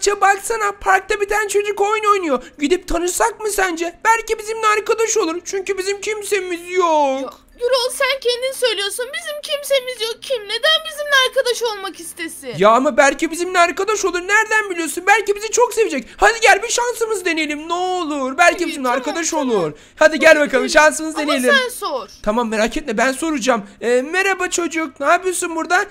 Gökçe baksana parkta bir tane çocuk oyun oynuyor. Gidip tanışsak mı sence? Belki bizimle arkadaş olur. Çünkü bizim kimsemiz yok. Gürol sen kendin söylüyorsun. Bizim kimsemiz yok. Kim neden bizimle arkadaş olmak istesin? Ya ama belki bizimle arkadaş olur. Nereden biliyorsun? Belki bizi çok sevecek. Hadi gel bir şansımız deneyelim. Ne olur. Belki bizimle tamam, arkadaş tamam. olur. Hadi gel bakalım şansımız deneyelim. Ama sen sor. Tamam merak etme ben soracağım. Ee, merhaba çocuk. Ne yapıyorsun burada? Ee,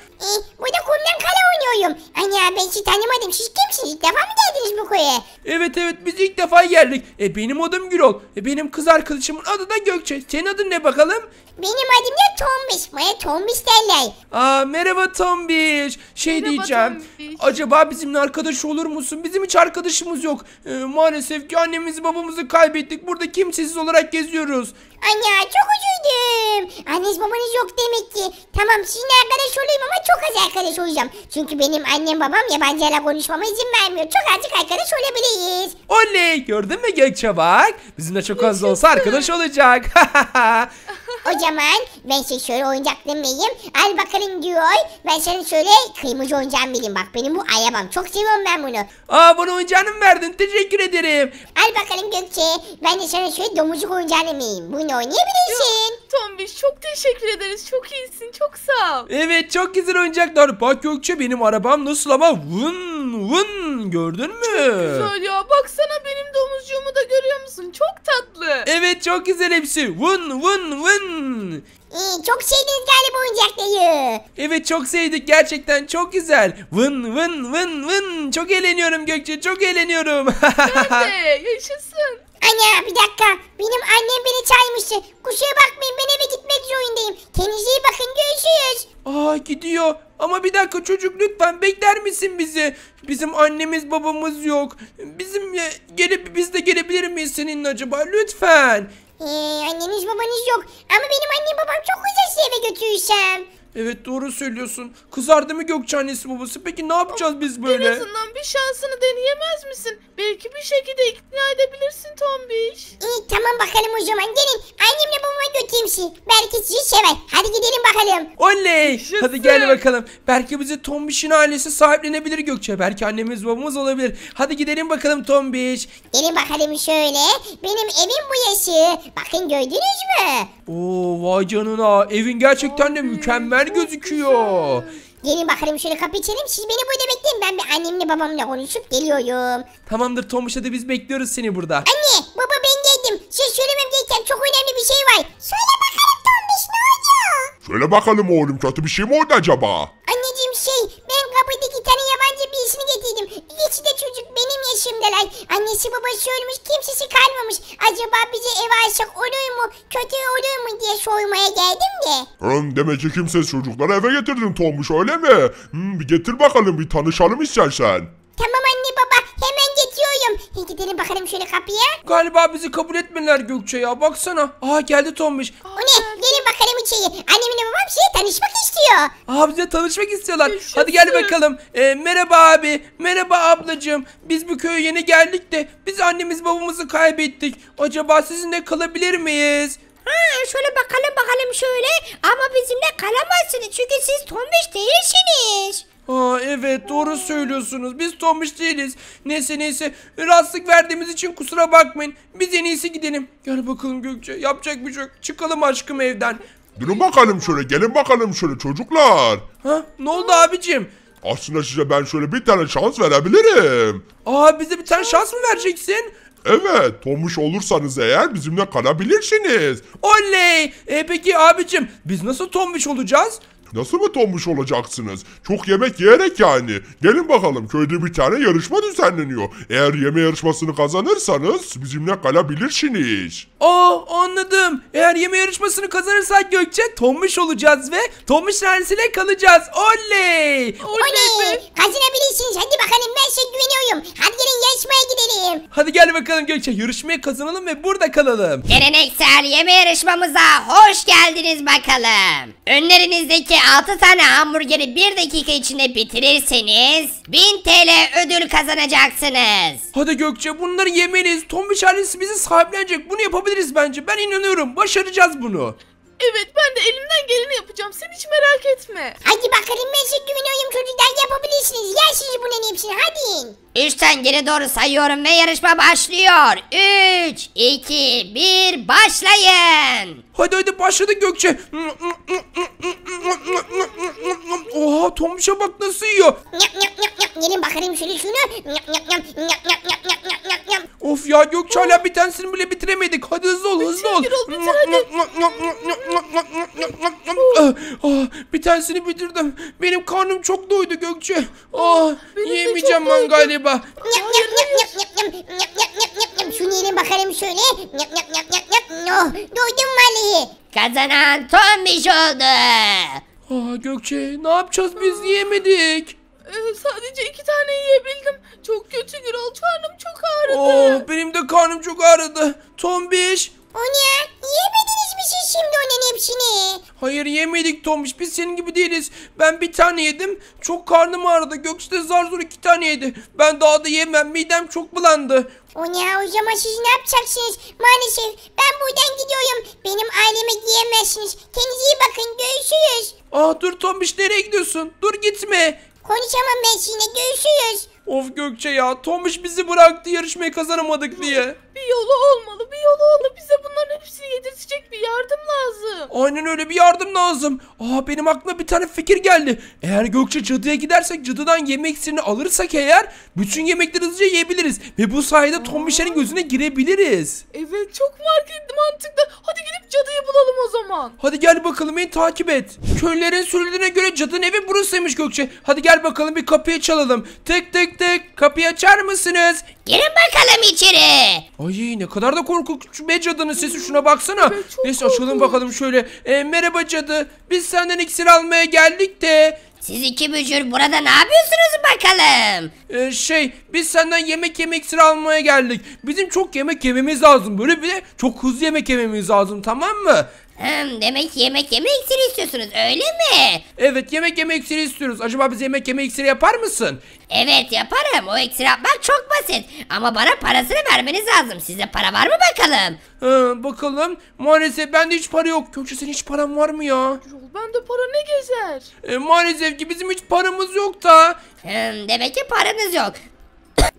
burada kumdan kale oynuyorum. Anne hani ben sizi tanımadım. Siz kimsiniz? İlk defa mı geldiniz bu köye? Evet evet biz ilk defa geldik. E, benim adım Gürol. E, benim kız arkadaşımın adı da Gökçe. Senin adın ne bakalım? Benim adım ya Tombiş. Bana Tombiş derler. Aa merhaba Tombiş. Şey Merhaba diyeceğim. Tombiş. Acaba bizimle arkadaş olur musun? Bizim hiç arkadaşımız yok. Ee, maalesef ki annemizi babamızı kaybettik. Burada kimsesiz olarak geziyoruz. Anne çok üzüldüm. Anneniz babanız yok demek ki. Tamam sizinle arkadaş olayım ama çok az arkadaş olacağım. Çünkü benim annem babam yabancıyla konuşmama izin vermiyor. Çok azıcık arkadaş olabiliriz. Oley gördün mü Gökçe bak. Bizimle çok az da olsa arkadaş olacak. O zaman ben size şöyle oyuncak demeyeyim. Al bakalım diyor. Ben sana şöyle kıymacı oyuncağım vereyim. Bak benim bu ayabam. Çok seviyorum ben bunu. Aa bunu oyuncağını mı verdin? Teşekkür ederim. Al bakalım Gökçe. Ben de sana şöyle domuzcuk oyuncağını demeyeyim. Bunu oynayabilirsin. Tombiş çok teşekkür ederiz. Çok iyisin. Çok sağ ol. Evet çok güzel oyuncaklar. Bak Gökçe benim arabam nasıl ama vın vın gördün mü? Çok Güzel ya. Baksana benim domuzcuğumu da görüyor musun? Çok tatlı. Evet çok güzel hepsi. Vın vın vın ee, çok sevdiniz galiba oyuncakları. Evet çok sevdik gerçekten çok güzel. Vın vın vın vın. Çok eğleniyorum Gökçe çok eğleniyorum. Gökçe yaşasın. Anne bir dakika. Benim annem beni çağırmıştı. Kusura bakmayın ben eve gitmek zorundayım. Kendinize iyi bakın görüşürüz. Aa gidiyor. Ama bir dakika çocuk lütfen bekler misin bizi? Bizim annemiz babamız yok. Bizim e, gelip biz de gelebilir miyiz seninle acaba lütfen? Ee, anneniz babanız yok. Ama benim annem babam çok güzel size eve götürüşem. Evet doğru söylüyorsun. Kızardı mı Gökçe annesi babası? Peki ne yapacağız biz böyle? En azından bir şansını deneyemez misin? Belki bir şekilde ikna edebilirsin Tombiş. İyi tamam bakalım o zaman gelin. Annemle babama götüreyim sizi. Belki sizi sever. Hadi gidelim bakalım. Oley! Yaşasın. Hadi gel bakalım. Belki bizi Tombiş'in ailesi sahiplenebilir Gökçe. Belki annemiz babamız olabilir. Hadi gidelim bakalım Tombiş. Gelin bakalım şöyle. Benim evim bu yaşı. Bakın gördünüz mü? Oo vay canına. Evin gerçekten de mükemmel mükemmel gözüküyor. Gelin bakalım şöyle kapı çelim Siz beni burada bekleyin. Ben bir annemle babamla konuşup geliyorum. Tamamdır Tomuş hadi biz bekliyoruz seni burada. Anne baba ben geldim. Size söylemem gereken çok önemli bir şey var. Söyle bakalım Tomuş ne oluyor? Söyle bakalım oğlum kötü bir şey mi oldu acaba? Anneciğim şey ben kapıdaki tane yabancı birisini getirdim. İkisi de çocuk benim yaşımdalar. Annesi babası ölmüş kimsesi kalmamış acaba bizi ev açsak olur mu kötü olur mu diye sormaya geldim de. Hım demek ki kimse çocukları eve getirdin Tomuş öyle mi? Hmm, bir getir bakalım bir tanışalım istersen. Tamam anne baba hemen getiriyorum. Gidelim bakalım şöyle kapıya. Galiba bizi kabul etmeler Gökçe ya baksana. Aa geldi Tombiş. O ne? Gelin şeyi. Annemin babam şey tanışmak istiyor. Aa bize tanışmak istiyorlar. Görüşürüz. Hadi gel bakalım. Ee, merhaba abi. Merhaba ablacığım. Biz bu köye yeni geldik de biz annemiz babamızı kaybettik. Acaba sizinle kalabilir miyiz? Ha şöyle bakalım bakalım şöyle. Ama bizimle kalamazsınız çünkü siz tombiş değilsiniz. Aa evet doğru söylüyorsunuz. Biz tombiş değiliz. Neyse neyse rahatsızlık verdiğimiz için kusura bakmayın. Biz en iyisi gidelim. Gel bakalım Gökçe yapacak bir şey yok. Çıkalım aşkım evden. Durun bakalım şöyle gelin bakalım şöyle çocuklar. Ha? Ne oldu abicim? Aslında size ben şöyle bir tane şans verebilirim. Aa bize bir tane şans mı vereceksin? Evet, tomuş olursanız eğer bizimle kalabilirsiniz. Oley! E peki abicim biz nasıl Tomuş olacağız? Nasıl mı tombuş olacaksınız? Çok yemek yiyerek yani. Gelin bakalım köyde bir tane yarışma düzenleniyor. Eğer yeme yarışmasını kazanırsanız bizimle kalabilirsiniz. Aa oh, anladım. Eğer yeme yarışmasını kazanırsak Gökçe tonmuş olacağız ve tonmuş ailesiyle kalacağız. Oley! Oley! Oley. Kazanabilirsiniz hadi buradayım. Hadi gel bakalım Gökçe yarışmayı kazanalım ve burada kalalım. Geleneksel yeme yarışmamıza hoş geldiniz bakalım. Önlerinizdeki 6 tane hamburgeri 1 dakika içinde bitirirseniz 1000 TL ödül kazanacaksınız. Hadi Gökçe bunları yemeniz. Tombiş ailesi bizi sahiplenecek. Bunu yapabiliriz bence. Ben inanıyorum. Başaracağız bunu. Evet Gelini yapacağım. Sen hiç merak etme. Hadi bakalım ben size güveniyorum çocuklar yapabilirsiniz. Yer sizi bunların hepsini hadi. Üçten geri doğru sayıyorum ve yarışma başlıyor. Üç, iki, bir başlayın. Hadi hadi başladı Gökçe. Oha Tomşa bak nasıl yiyor. Gelin bakalım şöyle şunu. Of ya Gökçe hala bir tanesini bile bitiremedik. Hadi hızlı ol hızlı ol. Çekil ol, bitir hadi. Bir tanesini bitirdim. Benim karnım çok doydu Gökçe. Ah yemeyeceğim çok ben doydu. galiba. Nyap nyap nyap nyap nyap nyap nyap nyap nyap nyap nyap. Şunu yiyelim bakalım şöyle. Nyap nyap nyap nyap nyap. Oh, doydum vallahi. Kazanan tombiş oldu. Ah Gökçe ne yapacağız biz yiyemedik. sadece iki tane yiyebildim. Çok kötü Gürol. Karnım çok ağrıdı. Oh benim de karnım çok ağrıdı. Tombiş o ne? Yemediniz mi siz şimdi onun hepsini? Hayır yemedik Tomiş biz senin gibi değiliz. Ben bir tane yedim çok karnım ağrıdı. Gökçe de zar zor iki tane yedi. Ben daha da yemem midem çok bulandı. O ne o zaman siz ne yapacaksınız? Maalesef ben buradan gidiyorum. Benim aileme giyemezsiniz. Kendinize iyi bakın görüşürüz. Ah dur Tomiş nereye gidiyorsun? Dur gitme. Konuşamam ben sizinle görüşürüz. Of Gökçe ya Tomiş bizi bıraktı yarışmayı kazanamadık diye. Bir yolu olmalı bir yolu olmalı bize bunların hepsini yetişecek bir yardım lazım. Aynen öyle bir yardım lazım. Aa benim aklıma bir tane fikir geldi. Eğer Gökçe cadıya gidersek cadıdan yemek sirini alırsak eğer bütün yemekleri hızlıca yiyebiliriz. Ve bu sayede Tomiş'lerin gözüne girebiliriz. Evet çok market mantıklı. Hadi gidip cadıyı bulalım o zaman. Hadi gel bakalım beni takip et. Köylülerin söylediğine göre cadının evi burasıymış Gökçe. Hadi gel bakalım bir kapıyı çalalım. Tek tek birlikte kapıyı açar mısınız? Girin bakalım içeri. Ay ne kadar da korkunç be cadının sesi şuna baksana. Neyse açalım korkunç. bakalım şöyle. E, merhaba cadı biz senden iksir almaya geldik de. Siz iki bücür burada ne yapıyorsunuz bakalım? Ee, şey biz senden yemek yemek sıra almaya geldik. Bizim çok yemek yememiz lazım. Böyle bir de çok hızlı yemek yememiz lazım tamam mı? Hmm, demek yemek yeme iksiri istiyorsunuz öyle mi? Evet yemek yeme iksiri istiyoruz. Acaba bize yemek yeme iksiri yapar mısın? Evet yaparım. O iksiri yapmak çok basit. Ama bana parasını vermeniz lazım. Sizde para var mı bakalım? Ha, bakalım. Maalesef bende hiç para yok. Gökçe senin hiç paran var mı ya? Yol bende para ne gezer? E, maalesef ki bizim hiç paramız yok da. Hmm, demek ki paranız yok.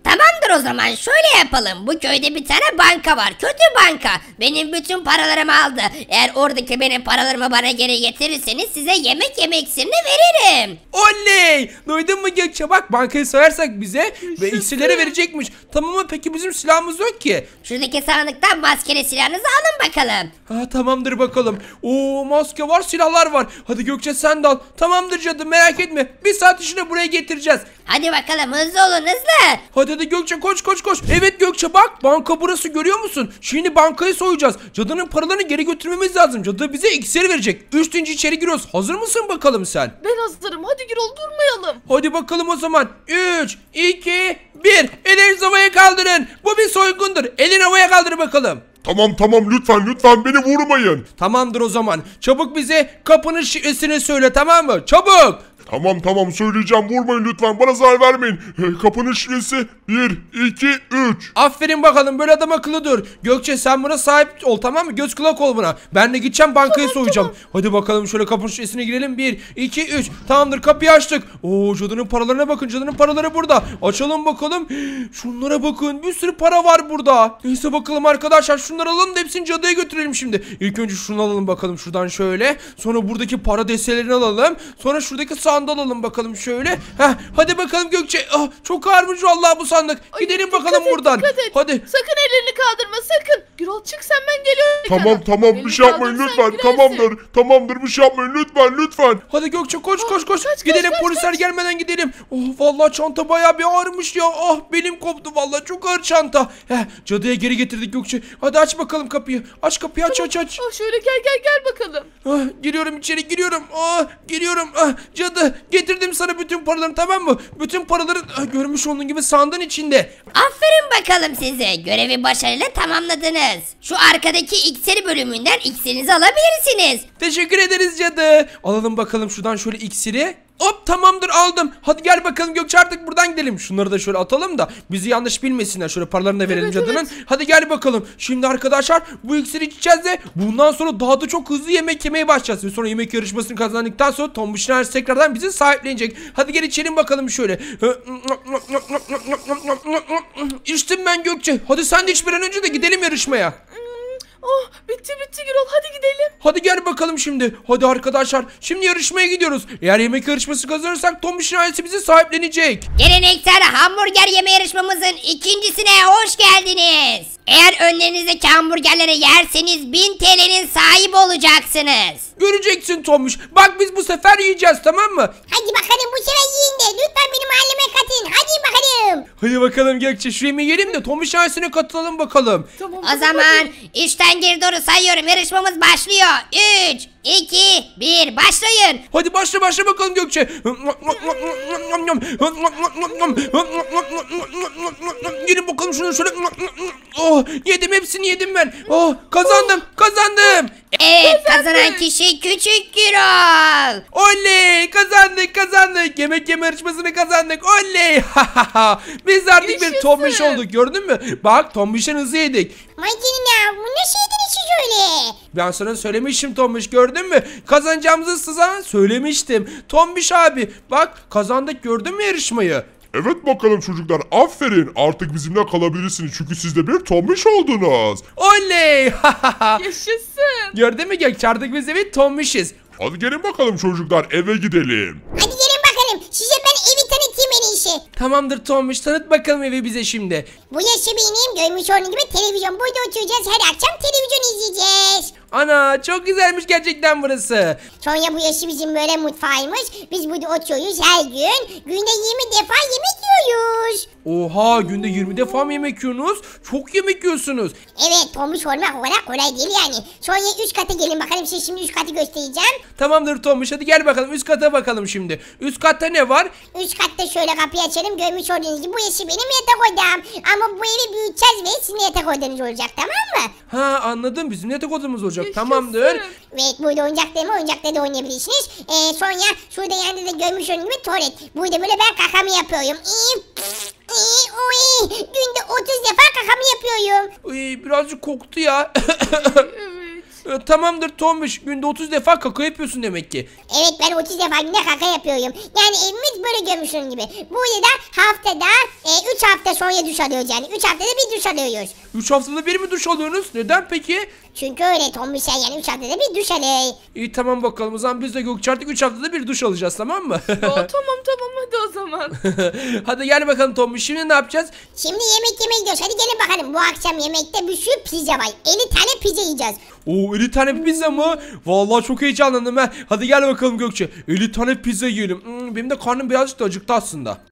Tamamdır o zaman şöyle yapalım. Bu köyde bir tane banka var. Kötü banka. Benim bütün paralarımı aldı. Eğer oradaki benim paralarımı bana geri getirirseniz size yemek yemeksini veririm. Oley! Duydun mu Gökçe? Bak bankayı sayarsak bize ve işçilere verecekmiş. Tamam mı? Peki bizim silahımız yok ki. Şuradaki sandıktan maskeli silahınızı alın bakalım. Ha ah, tamamdır bakalım. Oo maske var silahlar var. Hadi Gökçe sen de al. Tamamdır cadı merak etme. Bir saat içinde buraya getireceğiz. Hadi bakalım hızlı olun hızlı. Hadi hadi Gökçe koş koş koş. Evet Gökçe bak banka burası görüyor musun? Şimdi bankayı soyacağız. Cadının paralarını geri götürmemiz lazım. Cadı bize ikisini verecek. Üçüncü içeri giriyoruz. Hazır mısın bakalım sen? Ben hazırım. Hadi Gürol durmayalım. Hadi bakalım o zaman. 3, 2, 1. Ellerinizi havaya kaldırın. Bu bir soygundur. Elini havaya kaldır bakalım. Tamam tamam lütfen lütfen beni vurmayın. Tamamdır o zaman. Çabuk bize kapının şifresini söyle tamam mı? Çabuk. Tamam tamam söyleyeceğim vurmayın lütfen bana zarar vermeyin. Ee, kapının şifresi 1, 2, 3. Aferin bakalım böyle adam akıllıdır. Gökçe sen buna sahip ol tamam mı? Göz kulak ol buna. Ben de gideceğim bankayı tamam, soyacağım. Tamam. Hadi bakalım şöyle kapının şifresine girelim. 1, 2, 3. Tamamdır kapıyı açtık. Oo cadının paralarına bakın cadının paraları burada. Açalım bakalım. Şunlara bakın bir sürü para var burada. Neyse bakalım arkadaşlar şunları alalım da hepsini cadıya götürelim şimdi. İlk önce şunu alalım bakalım şuradan şöyle. Sonra buradaki para deselerini alalım. Sonra şuradaki sahip sandal alın bakalım şöyle. Heh, hadi bakalım Gökçe. Ah, çok ağırmış vallahi bu sandık. Ay, Gidelim bakalım et, buradan. Dikkat et. Hadi. Sakın ellerini kaldırma sakın. Gürol çık sen ben geliyorum. Tamam tamam bir şey yapmayın lütfen. Girersin. Tamamdır. Tamamdır bir şey yapmayın lütfen lütfen. Hadi Gökçe koş koş oh, koş. Kaç, gidelim kaç, polisler kaç. gelmeden gidelim. Oh vallahi çanta bayağı bir ağırmış ya. Ah benim koptu vallahi çok ağır çanta. Heh, cadıya geri getirdik Gökçe. Hadi aç bakalım kapıyı. Aç kapıyı aç tamam. aç aç. Ah, şöyle gel gel gel bakalım. Ah, giriyorum içeri giriyorum. Ah, giriyorum. Ah, cadı Aslı ee, getirdim sana bütün paraları tamam mı? Bütün paraları ee, görmüş olduğun gibi sandığın içinde. Aferin bakalım size. Görevi başarıyla tamamladınız. Şu arkadaki iksir bölümünden iksirinizi alabilirsiniz. Teşekkür ederiz cadı. Alalım bakalım şuradan şöyle iksiri. Hop tamamdır aldım. Hadi gel bakalım Gökçe artık buradan gidelim. Şunları da şöyle atalım da bizi yanlış bilmesinler. Şöyle paralarını da verelim evet, cadının. Evet. Hadi gel bakalım. Şimdi arkadaşlar bu iksiri içeceğiz de bundan sonra daha da çok hızlı yemek yemeye başlayacağız. Ve sonra yemek yarışmasını kazandıktan sonra Tom Buşner tekrardan bizi sahiplenecek. Hadi gel içelim bakalım şöyle. İçtim ben Gökçe. Hadi sen de iç bir an önce de gidelim yarışmaya. Oh bitti bitti Gürol hadi gidelim. Hadi gel bakalım şimdi. Hadi arkadaşlar şimdi yarışmaya gidiyoruz. Eğer yemek yarışması kazanırsak Tombiş'in ailesi bizi sahiplenecek. Geleneksel hamburger yeme yarışmamızın ikincisine hoş geldiniz. Eğer önlerinizdeki hamburgerleri yerseniz 1000 TL'nin sahibi olacaksınız. Göreceksin Tomuş. Bak biz bu sefer yiyeceğiz tamam mı? Hadi bakalım bu sefer yiyin de lütfen benim halime katın. Hadi bakalım. Hadi bakalım Gökçe şu yemeği yiyelim de Tomuş ailesine katılalım bakalım. Tamam. O zaman işten geri doğru sayıyorum. Yarışmamız başlıyor. 3, 2, 1 başlayın. Hadi başla başla bakalım Gökçe. Gelin bakalım şunu şöyle. Oh, yedim hepsini yedim ben. Oh, kazandım kazandım. Evet kazanan kişi küçük Gürol. Oley kazandık kazandık. Yemek yeme yarışmasını kazandık. Oley. Biz artık bir tombiş olduk gördün mü? Bak tombişin hızı yedik. Vay canım ya bu ne şeydi öyle? Ben sana söylemişim Tombiş gördün mü? Kazanacağımızı sızan söylemiştim. Tombiş abi bak kazandık gördün mü yarışmayı? Evet bakalım çocuklar aferin artık bizimle kalabilirsiniz çünkü sizde bir tombiş oldunuz. Oley! Yaşasın. gördün mü Gökçe artık biz de bir tombişiz. Hadi gelin bakalım çocuklar eve gidelim. Hadi gelin Tamamdır Tombiş tanıt bakalım evi bize şimdi. Bu yaşı benim görmüş olduğunuz gibi televizyon burada oturacağız. Her akşam televizyon izleyeceğiz. Ana çok güzelmiş gerçekten burası. Sonya bu yaşı bizim böyle mutfağıymış. Biz burada oturuyoruz her gün. Günde 20 defa yemek yiyoruz. Oha günde 20 defa mı yemek yiyorsunuz? Çok yemek yiyorsunuz. Evet Tomuş olmak olarak kolay değil yani. Sonya 3 kata gelin bakalım size şimdi 3 katı göstereceğim. Tamamdır Tommuş hadi gel bakalım üst kata bakalım şimdi. Üst katta ne var? Üst katta şöyle kapıyı açalım görmüş olduğunuz gibi bu yaşı benim yatak odam. Ama bu evi büyüteceğiz ve sizin yatak odanız olacak tamam mı? Ha anladım bizim yatak odamız olacak yok. Tamamdır. Evet burada oyuncak deme oyuncakla da oynayabilirsiniz. Ee, Sonya şurada yanında da görmüş olduğunuz gibi tuvalet. Burada böyle ben kakamı yapıyorum. İyi. İyi. Uy. Günde 30 defa kakamı yapıyorum. Uy birazcık koktu ya. E, tamamdır Tombiş günde 30 defa kaka yapıyorsun demek ki. Evet ben 30 defa ne kaka yapıyorum. Yani evimiz böyle gömüşün gibi. Bu yüzden haftada 3 e, hafta sonra duş alıyoruz yani. 3 haftada bir duş alıyoruz. 3 haftada bir mi duş alıyorsunuz? Neden peki? Çünkü öyle Tombiş'e yani 3 haftada bir duş alıyor. İyi tamam bakalım o zaman biz de Gökçe artık 3 haftada bir duş alacağız tamam mı? Yo, tamam tamam hadi o zaman. hadi gel bakalım Tombiş şimdi ne yapacağız? Şimdi yemek yemeye gidiyoruz. Hadi gelin bakalım bu akşam yemekte bir sürü pizza var. 50 tane pizza yiyeceğiz. Oo Oo tane pizza mı? Vallahi çok heyecanlandım ha. Hadi gel bakalım Gökçe. 50 tane pizza yiyelim. Hmm, benim de karnım birazcık da acıktı aslında.